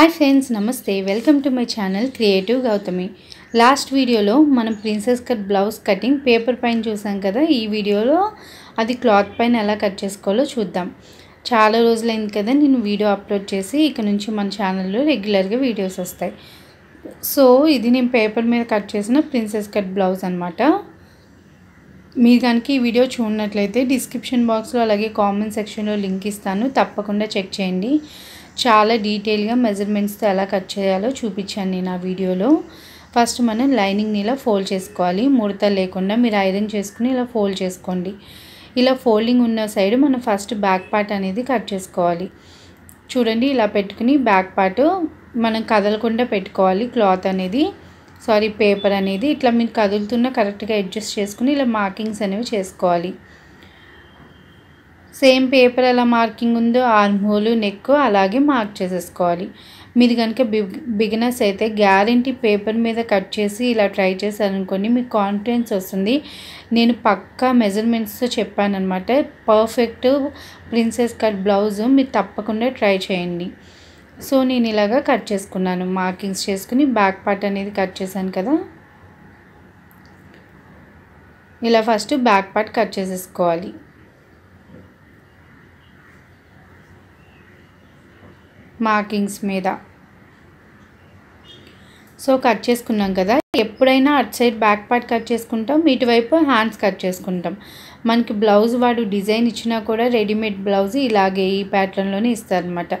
hi friends నమస్తే welcome to my channel creative Gautami last వీడియోలో మనం princess cut blouse cutting paper పైన చూసాం కదా ఈ వీడియోలో అది క్లాత్ పైన ఎలా కట్ చేసుకోవాలో చూద్దాం చాలా రోజులైంది కదా నేను వీడియో అప్లోడ్ చేసి ఇక నుంచి మన ఛానల్లో రెగ్యులర్గా వీడియోస్ వస్తాయి సో ఇది నేను పేపర్ మీద కట్ చేసిన ప్రిన్సెస్ కట్ బ్లౌజ్ అనమాట మీరు కనుక ఈ వీడియో చూడనట్లయితే డిస్క్రిప్షన్ బాక్స్లో అలాగే కామెంట్ సెక్షన్లో లింక్ ఇస్తాను తప్పకుండా చెక్ చేయండి చాలా డీటెయిల్గా మెజర్మెంట్స్తో ఎలా కట్ చేయాలో చూపించాను నేను ఆ వీడియోలో ఫస్ట్ మనం లైనింగ్ని ఇలా ఫోల్డ్ చేసుకోవాలి ముడత లేకుండా మీరు ఐరన్ చేసుకుని ఇలా ఫోల్డ్ చేసుకోండి ఇలా ఫోల్డింగ్ ఉన్న సైడ్ మనం ఫస్ట్ బ్యాక్ పార్ట్ అనేది కట్ చేసుకోవాలి చూడండి ఇలా పెట్టుకుని బ్యాక్ పార్ట్ మనం కదలకుండా పెట్టుకోవాలి క్లాత్ అనేది సారీ పేపర్ అనేది ఇట్లా మీరు కదులుతున్న కరెక్ట్గా అడ్జస్ట్ చేసుకుని ఇలా మార్కింగ్స్ అనేవి చేసుకోవాలి సేమ్ పేపర్ ఎలా మార్కింగ్ ఉందో ఆర్మ్ హోల్ నెక్ అలాగే మార్క్ చేసేసుకోవాలి మీరు కనుక బిగినర్స్ అయితే గ్యారంటీ పేపర్ మీద కట్ చేసి ఇలా ట్రై చేశారనుకోండి మీకు కాన్ఫిడెన్స్ వస్తుంది నేను పక్కా మెజర్మెంట్స్తో చెప్పానమాట పర్ఫెక్ట్ ప్రిన్సెస్ కట్ బ్లౌజ్ మీరు తప్పకుండా ట్రై చేయండి సో నేను ఇలాగా కట్ చేసుకున్నాను మార్కింగ్స్ చేసుకుని బ్యాక్ పార్ట్ అనేది కట్ చేశాను కదా ఇలా ఫస్ట్ బ్యాక్ పార్ట్ కట్ చేసేసుకోవాలి మార్కింగ్స్ మీద సో కట్ చేసుకున్నాం కదా ఎప్పుడైనా అటు సైడ్ బ్యాక్ పార్ట్ కట్ చేసుకుంటాం ఇటువైపు హ్యాండ్స్ కట్ చేసుకుంటాం మనకి బ్లౌజ్ వాడు డిజైన్ ఇచ్చినా కూడా రెడీమేడ్ బ్లౌజ్ ఇలాగే ఈ ప్యాటర్న్లోనే ఇస్తారనమాట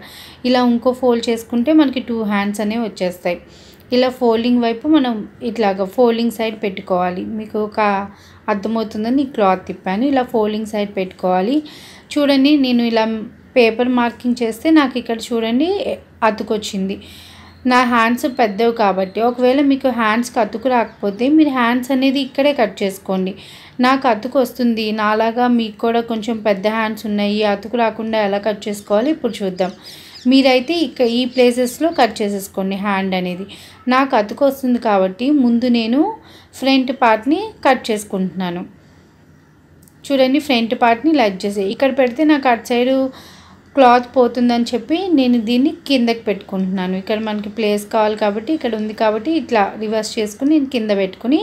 ఇలా ఇంకో ఫోల్డ్ చేసుకుంటే మనకి టూ హ్యాండ్స్ అనేవి వచ్చేస్తాయి ఇలా ఫోల్డింగ్ వైపు మనం ఇట్లాగ ఫోల్డింగ్ సైడ్ పెట్టుకోవాలి మీకు ఒక అర్థమవుతుందని క్లాత్ తిప్పాను ఇలా ఫోల్డింగ్ సైడ్ పెట్టుకోవాలి చూడండి నేను ఇలా పేపర్ మార్కింగ్ చేస్తే నాకు ఇక్కడ చూడండి అతుకొచ్చింది నా హ్యాండ్స్ పెద్దవి కాబట్టి ఒకవేళ మీకు హ్యాండ్స్కి అతుకు రాకపోతే మీరు హ్యాండ్స్ అనేది ఇక్కడే కట్ చేసుకోండి నాకు అతుకు వస్తుంది నాలాగా మీకు కూడా కొంచెం పెద్ద హ్యాండ్స్ ఉన్నాయి అతుకు రాకుండా ఎలా కట్ చేసుకోవాలి ఇప్పుడు చూద్దాం మీరైతే ఇక ఈ ప్లేసెస్లో కట్ చేసేసుకోండి హ్యాండ్ అనేది నాకు అతుకు వస్తుంది కాబట్టి ముందు నేను ఫ్రంట్ పార్ట్ని కట్ చేసుకుంటున్నాను చూడండి ఫ్రంట్ పార్ట్ని లెగ్ చేసే ఇక్కడ పెడితే నాకు అటు సైడు క్లాత్ పోతుందని చెప్పి నేను దీన్ని కిందకి పెట్టుకుంటున్నాను ఇక్కడ మనకి ప్లేస్ కావాలి కాబట్టి ఇక్కడ ఉంది కాబట్టి ఇట్లా రివర్స్ చేసుకుని నేను కింద పెట్టుకుని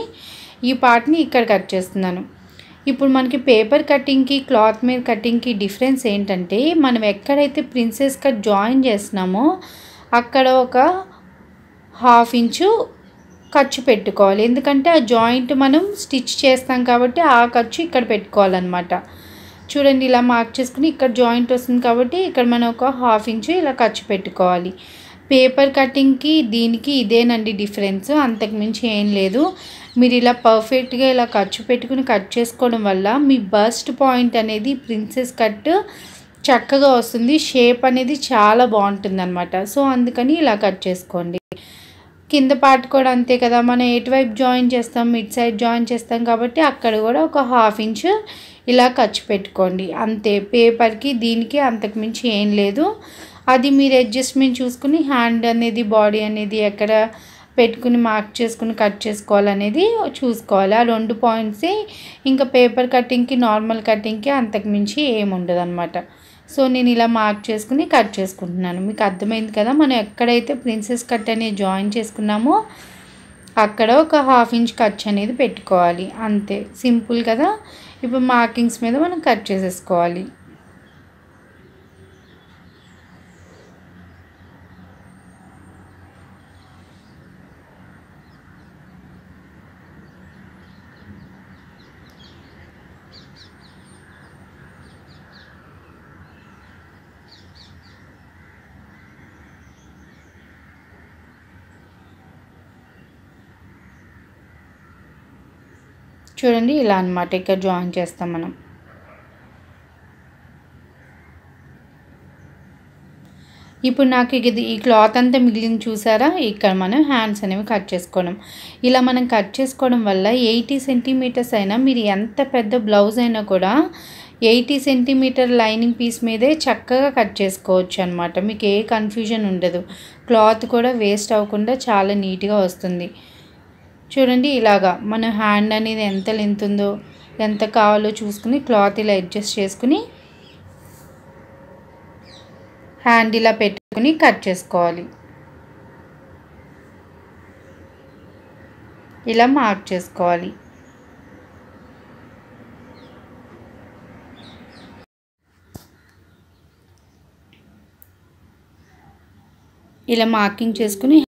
ఈ పార్ట్ని ఇక్కడ కట్ చేస్తున్నాను ఇప్పుడు మనకి పేపర్ కటింగ్కి క్లాత్ మీద కటింగ్కి డిఫరెన్స్ ఏంటంటే మనం ఎక్కడైతే ప్రిన్సెస్ కట్ జాయిన్ చేస్తున్నామో అక్కడ ఒక హాఫ్ ఇంచు ఖర్చు పెట్టుకోవాలి ఎందుకంటే ఆ జాయింట్ మనం స్టిచ్ చేస్తాం కాబట్టి ఆ ఖర్చు ఇక్కడ పెట్టుకోవాలన్నమాట చూడండి ఇలా మార్క్ చేసుకుని ఇక్కడ జాయింట్ వస్తుంది కాబట్టి ఇక్కడ మనం ఒక హాఫ్ ఇంచు ఇలా ఖర్చు పెట్టుకోవాలి పేపర్ కటింగ్కి దీనికి ఇదేనండి డిఫరెన్స్ అంతకుమించి ఏం లేదు మీరు ఇలా పర్ఫెక్ట్గా ఇలా ఖర్చు పెట్టుకుని కట్ చేసుకోవడం వల్ల మీ బస్ట్ పాయింట్ అనేది ప్రిన్సెస్ కట్ చక్కగా వస్తుంది షేప్ అనేది చాలా బాగుంటుంది అనమాట సో అందుకని ఇలా కట్ చేసుకోండి కింద పార్ట్ కూడా అంతే కదా మనం ఎటువైపు జాయిన్ చేస్తాం మిడ్ సైడ్ జాయిన్ చేస్తాం కాబట్టి అక్కడ కూడా ఒక హాఫ్ ఇంచ్ ఇలా ఖర్చు పెట్టుకోండి అంతే పేపర్కి దీనికి అంతకుమించి ఏం లేదు అది మీరు అడ్జస్ట్మెంట్ చూసుకుని హ్యాండ్ అనేది బాడీ అనేది ఎక్కడ పెట్టుకుని మార్క్ చేసుకుని కట్ చేసుకోవాలనేది చూసుకోవాలి ఆ రెండు పాయింట్సే ఇంకా పేపర్ కటింగ్కి నార్మల్ కటింగ్కి అంతకుమించి ఉండదు అనమాట సో నేను ఇలా మార్క్ చేసుకుని కట్ చేసుకుంటున్నాను మీకు అర్థమైంది కదా మనం ఎక్కడైతే ప్రిన్సెస్ కట్ అనేది జాయిన్ చేసుకున్నామో అక్కడ ఒక హాఫ్ ఇంచ్ ఖర్చు అనేది పెట్టుకోవాలి అంతే సింపుల్ కదా ఇప్పుడు మార్కింగ్స్ మీద మనం కట్ చేసేసుకోవాలి చూడండి ఇలా అనమాట ఇక్కడ జాయిన్ చేస్తాం మనం ఇప్పుడు నాకు ఇది ఈ క్లాత్ అంతా మిగిలింది చూసారా ఇక్కడ మనం హ్యాండ్స్ అనేవి కట్ చేసుకోవడం ఇలా మనం కట్ చేసుకోవడం వల్ల ఎయిటీ సెంటీమీటర్స్ అయినా మీరు ఎంత పెద్ద బ్లౌజ్ అయినా కూడా ఎయిటీ సెంటీమీటర్ లైనింగ్ పీస్ మీదే చక్కగా కట్ చేసుకోవచ్చు అనమాట మీకు ఏ కన్ఫ్యూజన్ ఉండదు క్లాత్ కూడా వేస్ట్ అవ్వకుండా చాలా నీట్గా వస్తుంది చూడండి ఇలాగా మన హ్యాండ్ అనేది ఎంత లెంత్ ఉందో ఎంత కావాలో చూసుకుని క్లాత్ ఇలా అడ్జస్ట్ చేసుకుని హ్యాండ్ ఇలా పెట్టుకుని కట్ చేసుకోవాలి ఇలా మార్క్ చేసుకోవాలి ఇలా మార్కింగ్ చేసుకుని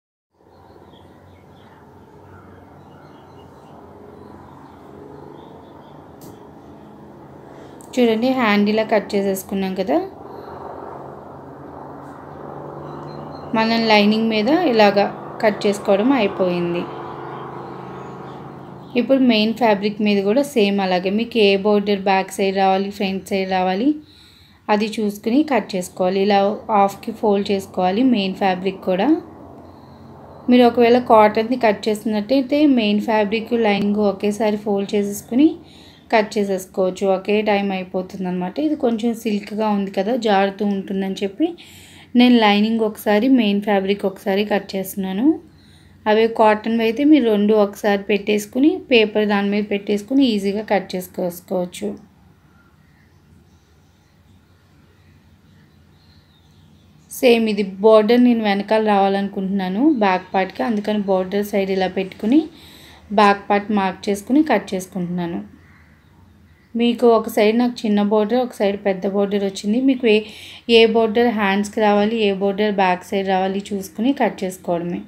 చూడండి హ్యాండ్ ఇలా కట్ చేసేసుకున్నాం కదా మనం లైనింగ్ మీద ఇలాగా కట్ చేసుకోవడం అయిపోయింది ఇప్పుడు మెయిన్ ఫ్యాబ్రిక్ మీద కూడా సేమ్ అలాగే మీకు ఏ బోర్డర్ బ్యాక్ సైడ్ రావాలి ఫ్రంట్ సైడ్ రావాలి అది చూసుకుని కట్ చేసుకోవాలి ఇలా హాఫ్కి ఫోల్డ్ చేసుకోవాలి మెయిన్ ఫ్యాబ్రిక్ కూడా మీరు ఒకవేళ కాటన్ని కట్ చేస్తున్నట్టయితే మెయిన్ ఫ్యాబ్రిక్ లైనింగ్ ఒకేసారి ఫోల్డ్ చేసేసుకుని కట్ చేసేసుకోవచ్చు ఒకే టైం అయిపోతుందన్నమాట ఇది కొంచెం సిల్క్గా ఉంది కదా జారుతూ ఉంటుందని చెప్పి నేను లైనింగ్ ఒకసారి మెయిన్ ఫ్యాబ్రిక్ ఒకసారి కట్ చేస్తున్నాను అవి కాటన్ అయితే మీరు రెండు ఒకసారి పెట్టేసుకుని పేపర్ దాని మీద పెట్టేసుకుని ఈజీగా కట్ చేసుకోసుకోవచ్చు సేమ్ ఇది బార్డర్ నేను వెనకాల రావాలనుకుంటున్నాను బ్యాక్ పార్ట్కి అందుకని బార్డర్ సైడ్ ఇలా పెట్టుకుని బ్యాక్ పార్ట్ మార్క్ చేసుకుని కట్ చేసుకుంటున్నాను మీకు ఒక సైడ్ నాకు చిన్న బోర్డర్ ఒక సైడ్ పెద్ద బోర్డర్ వచ్చింది మీకు ఏ ఏ బోర్డర్ హ్యాండ్స్కి రావాలి ఏ బోర్డర్ బ్యాక్ సైడ్ రావాలి చూసుకుని కట్ చేసుకోవడమే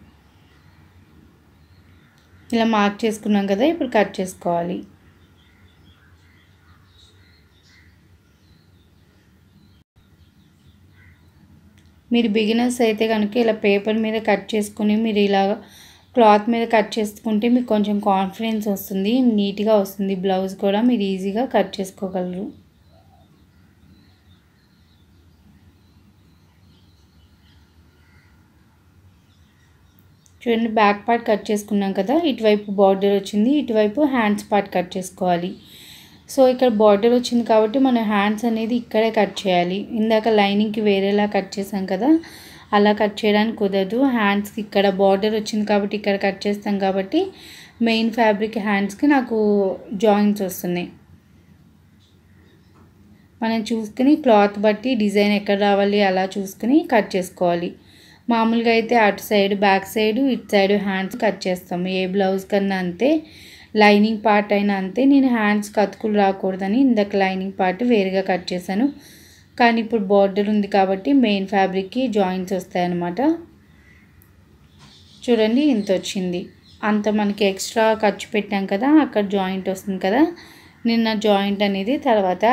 ఇలా మార్క్ చేసుకున్నాం కదా ఇప్పుడు కట్ చేసుకోవాలి మీరు బిగినర్స్ అయితే కనుక ఇలా పేపర్ మీద కట్ చేసుకుని మీరు ఇలాగా క్లాత్ మీద కట్ చేసుకుంటే మీకు కొంచెం కాన్ఫిడెన్స్ వస్తుంది నీట్గా వస్తుంది బ్లౌజ్ కూడా మీరు ఈజీగా కట్ చేసుకోగలరు చూడండి బ్యాక్ పార్ట్ కట్ చేసుకున్నాం కదా ఇటువైపు బార్డర్ వచ్చింది ఇటువైపు హ్యాండ్స్ పార్ట్ కట్ చేసుకోవాలి సో ఇక్కడ బార్డర్ వచ్చింది కాబట్టి మన హ్యాండ్స్ అనేది ఇక్కడే కట్ చేయాలి ఇందాక లైనింగ్కి వేరేలా కట్ చేసాం కదా అలా కట్ చేయడానికి కుదరదు హ్యాండ్స్కి ఇక్కడ బార్డర్ వచ్చింది కాబట్టి ఇక్కడ కట్ చేస్తాం కాబట్టి మెయిన్ ఫ్యాబ్రిక్ హ్యాండ్స్కి నాకు జాయింట్స్ వస్తున్నాయి మనం చూసుకుని క్లాత్ బట్టి డిజైన్ ఎక్కడ రావాలి అలా చూసుకుని కట్ చేసుకోవాలి మామూలుగా అయితే అటు సైడ్ బ్యాక్ సైడ్ ఇటు సైడ్ హ్యాండ్స్ కట్ చేస్తాము ఏ బ్లౌజ్ కన్నా అంతే లైనింగ్ పార్ట్ అయినా అంతే నేను హ్యాండ్స్ కతుకులు రాకూడదని ఇందాక లైనింగ్ పార్ట్ వేరుగా కట్ చేశాను కానీ ఇప్పుడు బార్డర్ ఉంది కాబట్టి మెయిన్ ఫ్యాబ్రిక్కి జాయింట్స్ వస్తాయన్నమాట చూడండి ఇంత వచ్చింది అంత మనకి ఎక్స్ట్రా ఖర్చు పెట్టాం కదా అక్కడ జాయింట్ వస్తుంది కదా నిన్న జాయింట్ అనేది తర్వాత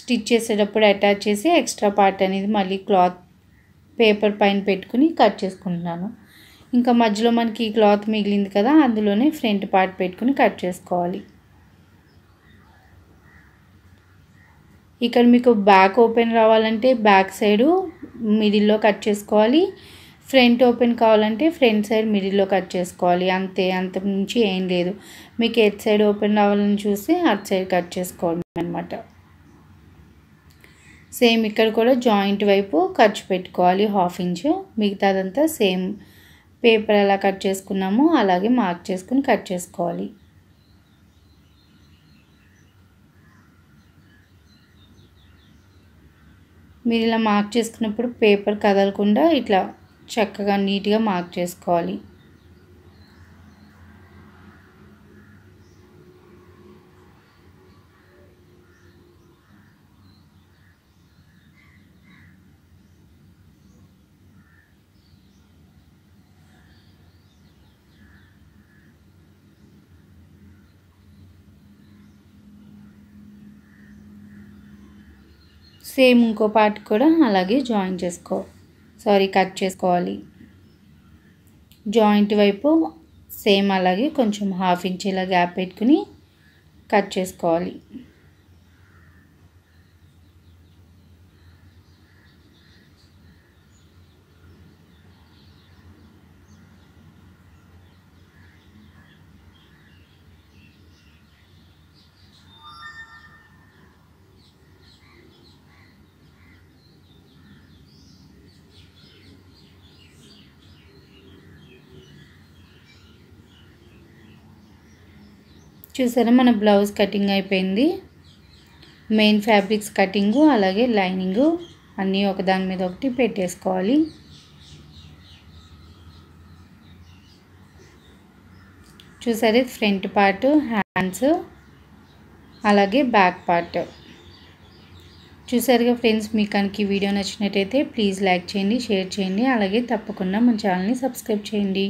స్టిచ్ చేసేటప్పుడు అటాచ్ చేసి ఎక్స్ట్రా పార్ట్ అనేది మళ్ళీ క్లాత్ పేపర్ పైన పెట్టుకుని కట్ చేసుకుంటున్నాను ఇంకా మధ్యలో మనకి క్లాత్ మిగిలింది కదా అందులోనే ఫ్రంట్ పార్ట్ పెట్టుకుని కట్ చేసుకోవాలి ఇక్కడ మీకు బ్యాక్ ఓపెన్ రావాలంటే బ్యాక్ సైడు మిడిల్లో కట్ చేసుకోవాలి ఫ్రంట్ ఓపెన్ కావాలంటే ఫ్రంట్ సైడ్ మిడిల్లో కట్ చేసుకోవాలి అంతే అంత నుంచి ఏం లేదు మీకు ఎట్ సైడ్ ఓపెన్ రావాలని చూసి అటు సైడ్ కట్ చేసుకోవాలి అనమాట సేమ్ ఇక్కడ కూడా జాయింట్ వైపు ఖర్చు పెట్టుకోవాలి హాఫ్ ఇంచ్ మిగతాదంతా సేమ్ పేపర్ ఎలా కట్ చేసుకున్నామో అలాగే మార్క్ చేసుకుని కట్ చేసుకోవాలి మీరు ఇలా మార్క్ చేసుకున్నప్పుడు పేపర్ కదలకుండా ఇట్లా చక్కగా నీట్గా మార్క్ చేసుకోవాలి సేమ్ ఇంకో పార్ట్ కూడా అలాగే జాయిన్ చేసుకో సారీ కట్ చేసుకోవాలి జాయింట్ వైపు సేమ్ అలాగే కొంచెం హాఫ్ ఇంచ్ ఇలా గ్యాప్ పెట్టుకుని కట్ చేసుకోవాలి చూసారా మన బ్లౌజ్ కటింగ్ అయిపోయింది మెయిన్ ఫ్యాబ్రిక్స్ కటింగు అలాగే లైనింగు అన్నీ ఒకదాని మీద ఒకటి పెట్టేసుకోవాలి చూసారు ఫ్రంట్ పార్ట్ హ్యాండ్స్ అలాగే బ్యాక్ పార్ట్ చూసారుగా ఫ్రెండ్స్ మీకు కనుక ఈ వీడియో నచ్చినట్టయితే ప్లీజ్ లైక్ చేయండి షేర్ చేయండి అలాగే తప్పకుండా మన ఛానల్ని సబ్స్క్రైబ్ చేయండి